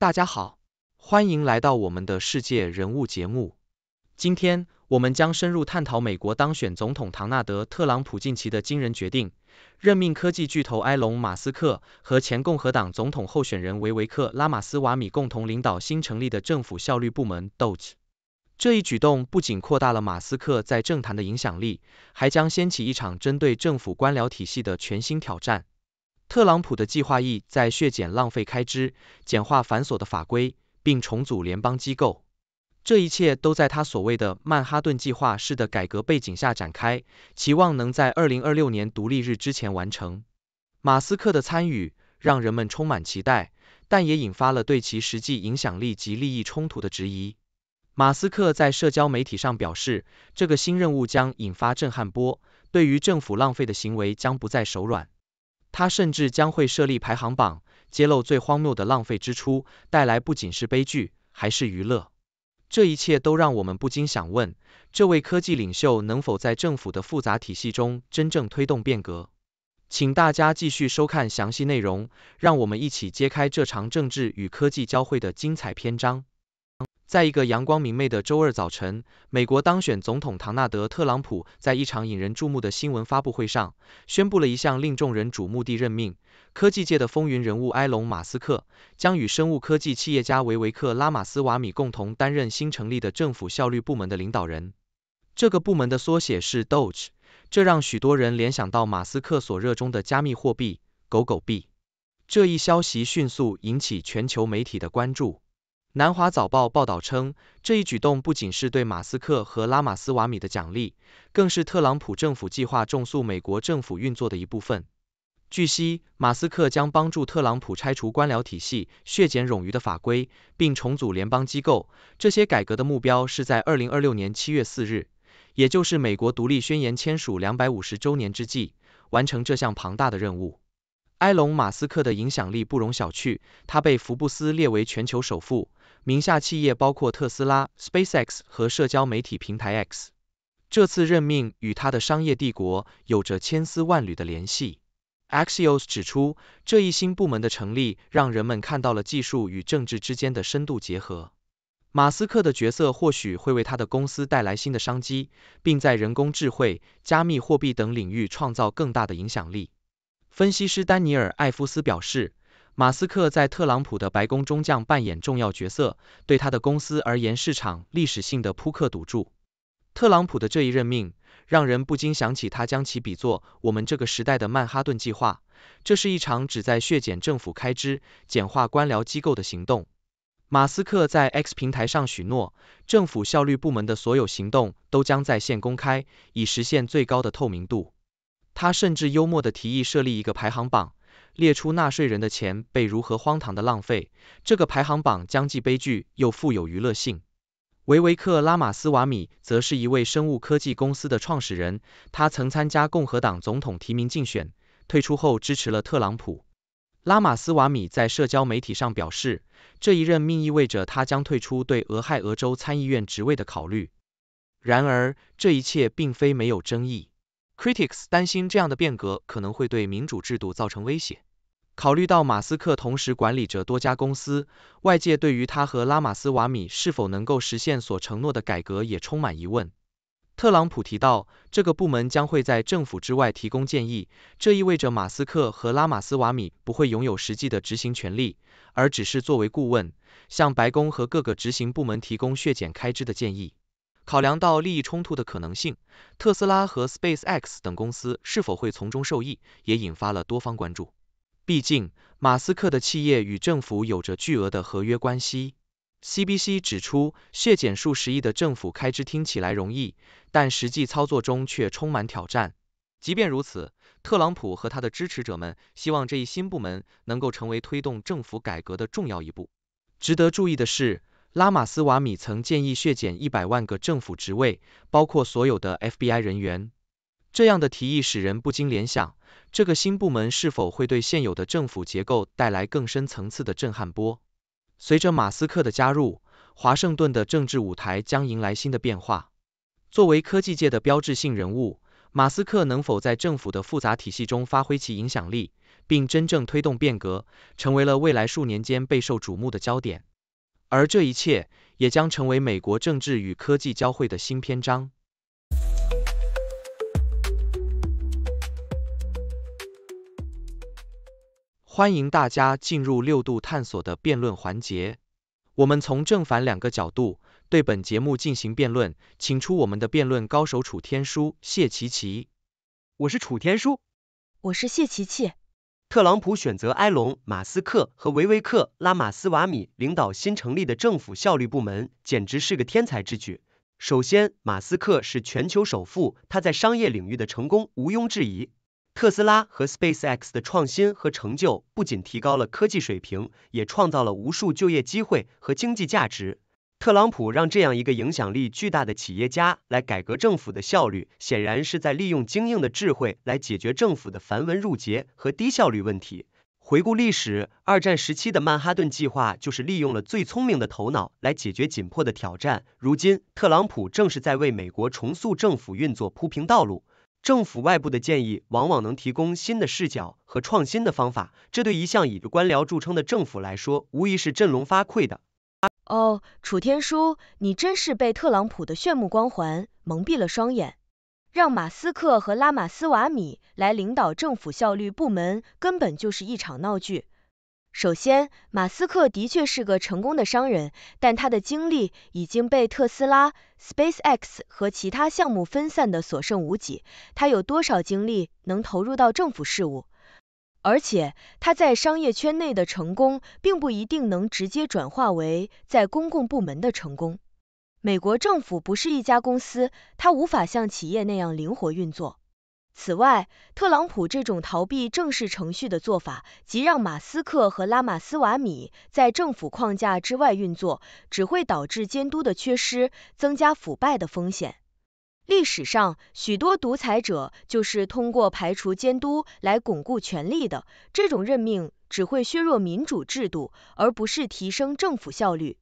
大家好，欢迎来到我们的世界人物节目。今天，我们将深入探讨美国当选总统唐纳德·特朗普近期的惊人决定——任命科技巨头埃隆·马斯克和前共和党总统候选人维维克拉马斯瓦米共同领导新成立的政府效率部门 DOGE。这一举动不仅扩大了马斯克在政坛的影响力，还将掀起一场针对政府官僚体系的全新挑战。特朗普的计划意在削减浪费开支、简化繁琐的法规，并重组联邦机构。这一切都在他所谓的曼哈顿计划式的改革背景下展开，期望能在二零二六年独立日之前完成。马斯克的参与让人们充满期待，但也引发了对其实际影响力及利益冲突的质疑。马斯克在社交媒体上表示，这个新任务将引发震撼波，对于政府浪费的行为将不再手软。他甚至将会设立排行榜，揭露最荒谬的浪费支出，带来不仅是悲剧，还是娱乐。这一切都让我们不禁想问，这位科技领袖能否在政府的复杂体系中真正推动变革？请大家继续收看详细内容，让我们一起揭开这场政治与科技交汇的精彩篇章。在一个阳光明媚的周二早晨，美国当选总统唐纳德·特朗普在一场引人注目的新闻发布会上，宣布了一项令众人瞩目的任命：科技界的风云人物埃隆·马斯克将与生物科技企业家维维克拉马斯瓦米共同担任新成立的政府效率部门的领导人。这个部门的缩写是 DOGE，这让许多人联想到马斯克所热衷的加密货币狗狗币。这一消息迅速引起全球媒体的关注。南华早报报道称，这一举动不仅是对马斯克和拉马斯瓦米的奖励，更是特朗普政府计划重塑美国政府运作的一部分。据悉，马斯克将帮助特朗普拆除官僚体系、削减冗余的法规，并重组联邦机构。这些改革的目标是在二零二六年七月四日，也就是美国独立宣言签署两百五十周年之际，完成这项庞大的任务。埃隆·马斯克的影响力不容小觑，他被福布斯列为全球首富。名下企业包括特斯拉、SpaceX 和社交媒体平台 X。这次任命与他的商业帝国有着千丝万缕的联系。Axios 指出，这一新部门的成立让人们看到了技术与政治之间的深度结合。马斯克的角色或许会为他的公司带来新的商机，并在人工智慧、加密货币等领域创造更大的影响力。分析师丹尼尔·艾夫斯表示。马斯克在特朗普的白宫中将扮演重要角色，对他的公司而言是场历史性的扑克赌注。特朗普的这一任命让人不禁想起他将其比作我们这个时代的曼哈顿计划，这是一场旨在削减政府开支、简化官僚机构的行动。马斯克在 X 平台上许诺，政府效率部门的所有行动都将在线公开，以实现最高的透明度。他甚至幽默的提议设立一个排行榜。列出纳税人的钱被如何荒唐的浪费，这个排行榜将既悲剧又富有娱乐性。维维克拉马斯瓦米则是一位生物科技公司的创始人，他曾参加共和党总统提名竞选，退出后支持了特朗普。拉马斯瓦米在社交媒体上表示，这一任命意味着他将退出对俄亥俄州参议院职位的考虑。然而，这一切并非没有争议。Critics 担心这样的变革可能会对民主制度造成威胁。考虑到马斯克同时管理着多家公司，外界对于他和拉马斯瓦米是否能够实现所承诺的改革也充满疑问。特朗普提到，这个部门将会在政府之外提供建议，这意味着马斯克和拉马斯瓦米不会拥有实际的执行权力，而只是作为顾问，向白宫和各个执行部门提供削减开支的建议。考量到利益冲突的可能性，特斯拉和 SpaceX 等公司是否会从中受益，也引发了多方关注。毕竟，马斯克的企业与政府有着巨额的合约关系。CBC 指出，削减数十亿的政府开支听起来容易，但实际操作中却充满挑战。即便如此，特朗普和他的支持者们希望这一新部门能够成为推动政府改革的重要一步。值得注意的是，拉马斯瓦米曾建议削减一百万个政府职位，包括所有的 FBI 人员。这样的提议使人不禁联想，这个新部门是否会对现有的政府结构带来更深层次的震撼波？随着马斯克的加入，华盛顿的政治舞台将迎来新的变化。作为科技界的标志性人物，马斯克能否在政府的复杂体系中发挥其影响力，并真正推动变革，成为了未来数年间备受瞩目的焦点。而这一切，也将成为美国政治与科技交汇的新篇章。欢迎大家进入六度探索的辩论环节。我们从正反两个角度对本节目进行辩论，请出我们的辩论高手楚天舒、谢琪琪。我是楚天舒，我是谢琪琪。特朗普选择埃隆·马斯克和维维克拉马斯瓦米领导新成立的政府效率部门，简直是个天才之举。首先，马斯克是全球首富，他在商业领域的成功毋庸置疑。特斯拉和 SpaceX 的创新和成就不仅提高了科技水平，也创造了无数就业机会和经济价值。特朗普让这样一个影响力巨大的企业家来改革政府的效率，显然是在利用精英的智慧来解决政府的繁文缛节和低效率问题。回顾历史，二战时期的曼哈顿计划就是利用了最聪明的头脑来解决紧迫的挑战。如今，特朗普正是在为美国重塑政府运作铺平道路。政府外部的建议往往能提供新的视角和创新的方法，这对一向以官僚著称的政府来说，无疑是振聋发聩的。哦，楚天舒，你真是被特朗普的炫目光环蒙蔽了双眼，让马斯克和拉马斯瓦米来领导政府效率部门，根本就是一场闹剧。首先，马斯克的确是个成功的商人，但他的精力已经被特斯拉、SpaceX 和其他项目分散得所剩无几。他有多少精力能投入到政府事务？而且，他在商业圈内的成功，并不一定能直接转化为在公共部门的成功。美国政府不是一家公司，它无法像企业那样灵活运作。此外，特朗普这种逃避正式程序的做法，即让马斯克和拉马斯瓦米在政府框架之外运作，只会导致监督的缺失，增加腐败的风险。历史上，许多独裁者就是通过排除监督来巩固权力的。这种任命只会削弱民主制度，而不是提升政府效率。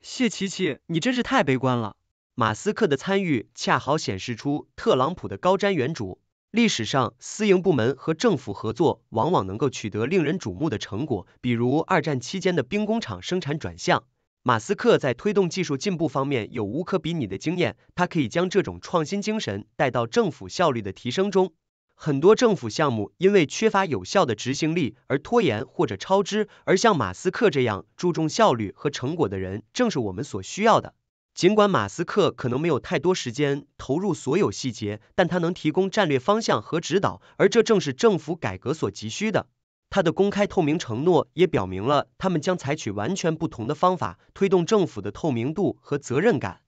谢琪琪，你真是太悲观了。马斯克的参与恰好显示出特朗普的高瞻远瞩。历史上，私营部门和政府合作往往能够取得令人瞩目的成果，比如二战期间的兵工厂生产转向。马斯克在推动技术进步方面有无可比拟的经验，他可以将这种创新精神带到政府效率的提升中。很多政府项目因为缺乏有效的执行力而拖延或者超支，而像马斯克这样注重效率和成果的人，正是我们所需要的。尽管马斯克可能没有太多时间投入所有细节，但他能提供战略方向和指导，而这正是政府改革所急需的。他的公开透明承诺也表明了他们将采取完全不同的方法推动政府的透明度和责任感。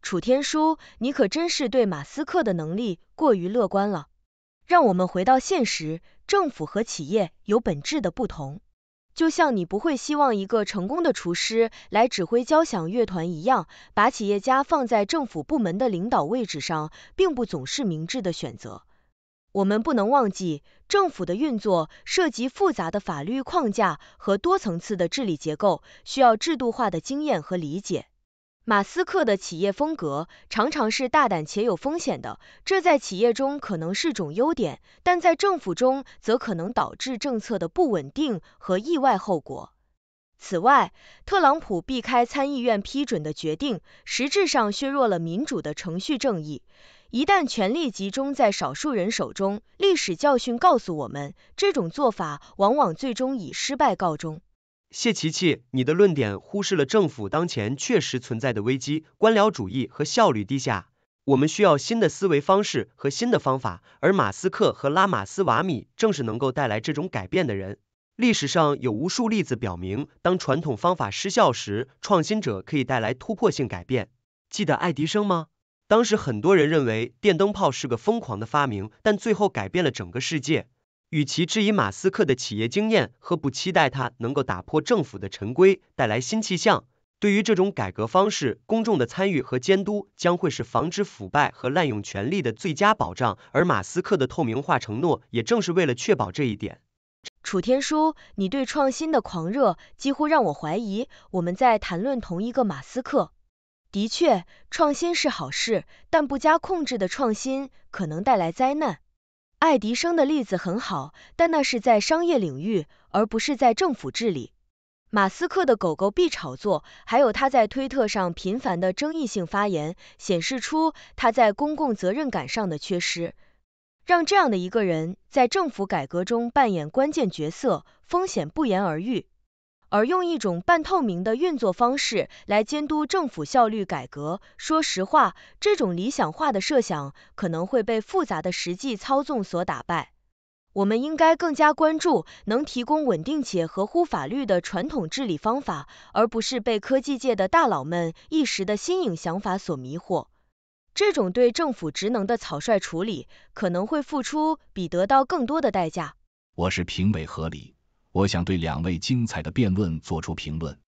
楚天舒，你可真是对马斯克的能力过于乐观了。让我们回到现实，政府和企业有本质的不同。就像你不会希望一个成功的厨师来指挥交响乐团一样，把企业家放在政府部门的领导位置上，并不总是明智的选择。我们不能忘记，政府的运作涉及复杂的法律框架和多层次的治理结构，需要制度化的经验和理解。马斯克的企业风格常常是大胆且有风险的，这在企业中可能是种优点，但在政府中则可能导致政策的不稳定和意外后果。此外，特朗普避开参议院批准的决定，实质上削弱了民主的程序正义。一旦权力集中在少数人手中，历史教训告诉我们，这种做法往往最终以失败告终。谢琪琪，你的论点忽视了政府当前确实存在的危机——官僚主义和效率低下。我们需要新的思维方式和新的方法，而马斯克和拉马斯瓦米正是能够带来这种改变的人。历史上有无数例子表明，当传统方法失效时，创新者可以带来突破性改变。记得爱迪生吗？当时很多人认为电灯泡是个疯狂的发明，但最后改变了整个世界。与其质疑马斯克的企业经验和不期待他能够打破政府的陈规带来新气象，对于这种改革方式，公众的参与和监督将会是防止腐败和滥用权力的最佳保障。而马斯克的透明化承诺，也正是为了确保这一点。楚天舒，你对创新的狂热几乎让我怀疑我们在谈论同一个马斯克。的确，创新是好事，但不加控制的创新可能带来灾难。爱迪生的例子很好，但那是在商业领域，而不是在政府治理。马斯克的狗狗币炒作，还有他在推特上频繁的争议性发言，显示出他在公共责任感上的缺失。让这样的一个人在政府改革中扮演关键角色，风险不言而喻。而用一种半透明的运作方式来监督政府效率改革，说实话，这种理想化的设想可能会被复杂的实际操纵所打败。我们应该更加关注能提供稳定且合乎法律的传统治理方法，而不是被科技界的大佬们一时的新颖想法所迷惑。这种对政府职能的草率处理，可能会付出比得到更多的代价。我是评委何理。我想对两位精彩的辩论做出评论。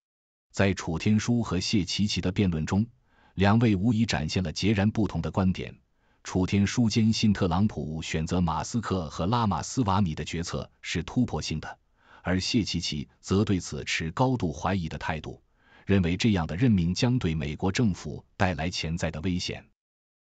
在楚天书和谢奇奇的辩论中，两位无疑展现了截然不同的观点。楚天书坚信特朗普选择马斯克和拉马斯瓦米的决策是突破性的，而谢奇奇则对此持高度怀疑的态度，认为这样的任命将对美国政府带来潜在的危险。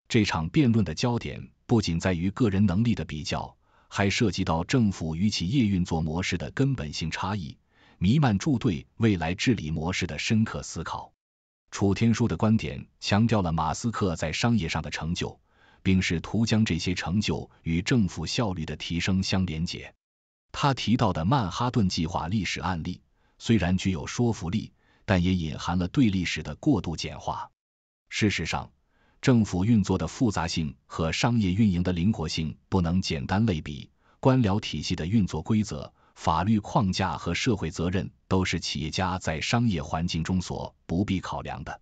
这场辩论的焦点不仅在于个人能力的比较。还涉及到政府与企业运作模式的根本性差异，弥漫住对未来治理模式的深刻思考。楚天舒的观点强调了马斯克在商业上的成就，并试图将这些成就与政府效率的提升相连结。他提到的曼哈顿计划历史案例虽然具有说服力，但也隐含了对历史的过度简化。事实上，政府运作的复杂性和商业运营的灵活性不能简单类比，官僚体系的运作规则、法律框架和社会责任都是企业家在商业环境中所不必考量的。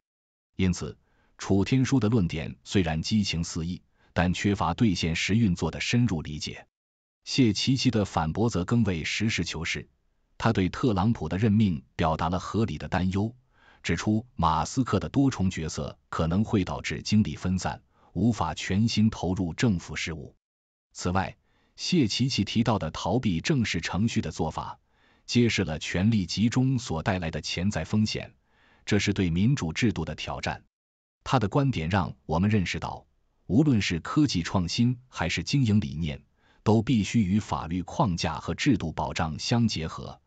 因此，楚天舒的论点虽然激情四溢，但缺乏对现实运作的深入理解。谢奇奇的反驳则更为实事求是，他对特朗普的任命表达了合理的担忧。指出马斯克的多重角色可能会导致精力分散，无法全心投入政府事务。此外，谢奇奇提到的逃避正式程序的做法，揭示了权力集中所带来的潜在风险，这是对民主制度的挑战。他的观点让我们认识到，无论是科技创新还是经营理念，都必须与法律框架和制度保障相结合，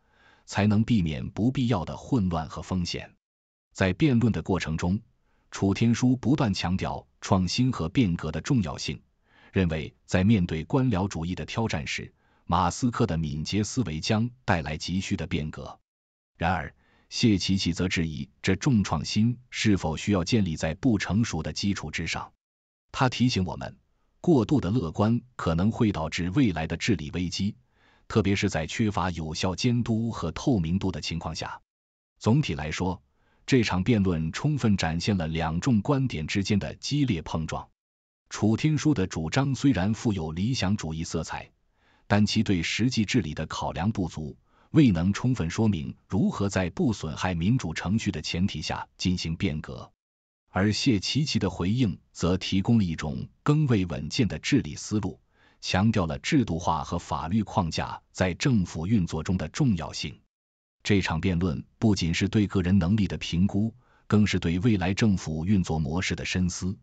才能避免不必要的混乱和风险。在辩论的过程中，楚天舒不断强调创新和变革的重要性，认为在面对官僚主义的挑战时，马斯克的敏捷思维将带来急需的变革。然而，谢奇奇则质疑这重创新是否需要建立在不成熟的基础之上。他提醒我们，过度的乐观可能会导致未来的治理危机，特别是在缺乏有效监督和透明度的情况下。总体来说，这场辩论充分展现了两种观点之间的激烈碰撞。楚天舒的主张虽然富有理想主义色彩，但其对实际治理的考量不足，未能充分说明如何在不损害民主程序的前提下进行变革。而谢奇奇的回应则提供了一种更为稳健的治理思路，强调了制度化和法律框架在政府运作中的重要性。这场辩论不仅是对个人能力的评估，更是对未来政府运作模式的深思，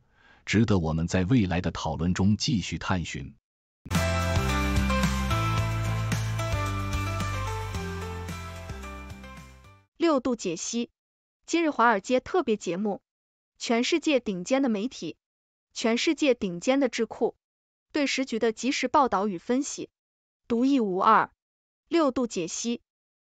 值得我们在未来的讨论中继续探寻。六度解析，今日华尔街特别节目，全世界顶尖的媒体，全世界顶尖的智库对时局的及时报道与分析，独一无二。六度解析。